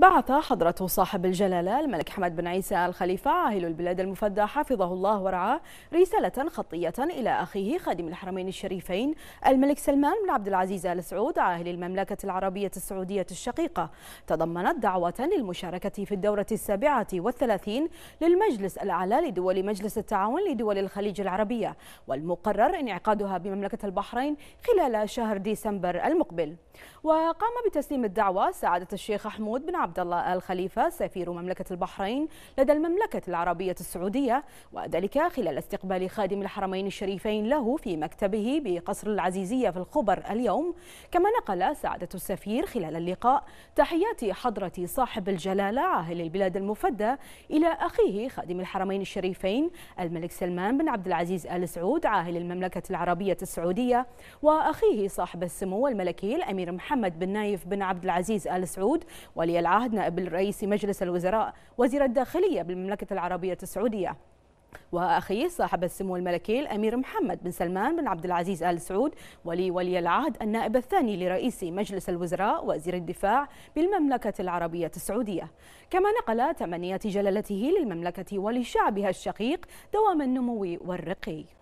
بعث حضرة صاحب الجلالة الملك حمد بن عيسى الخليفة عاهل البلاد المفدى حفظه الله ورعاه رسالة خطية إلى أخيه خادم الحرمين الشريفين الملك سلمان بن عبد العزيز آل سعود عاهل المملكة العربية السعودية الشقيقة تضمنت دعوة للمشاركة في الدورة السابعة والثلاثين للمجلس الأعلى لدول مجلس التعاون لدول الخليج العربية والمقرر انعقادها بمملكة البحرين خلال شهر ديسمبر المقبل وقام بتسليم الدعوة سعادة الشيخ حمود بن عبد عبد الله آل خليفة سفير مملكة البحرين لدى المملكة العربية السعودية وذلك خلال استقبال خادم الحرمين الشريفين له في مكتبه بقصر العزيزية في الخبر اليوم كما نقل سعادة السفير خلال اللقاء تحيات حضرة صاحب الجلالة عاهل البلاد المفدى إلى أخيه خادم الحرمين الشريفين الملك سلمان بن عبد العزيز آل سعود عاهل المملكة العربية السعودية وأخيه صاحب السمو الملكي الأمير محمد بن نايف بن عبد العزيز آل سعود ولي العهد عهد نائب الرئيس مجلس الوزراء وزير الداخلية بالمملكة العربية السعودية واخيه صاحب السمو الملكي الامير محمد بن سلمان بن عبد العزيز ال سعود ولي ولي العهد النائب الثاني لرئيس مجلس الوزراء وزير الدفاع بالمملكه العربيه السعوديه، كما نقل تمنيات جلالته للمملكه ولشعبها الشقيق دوام النمو والرقي.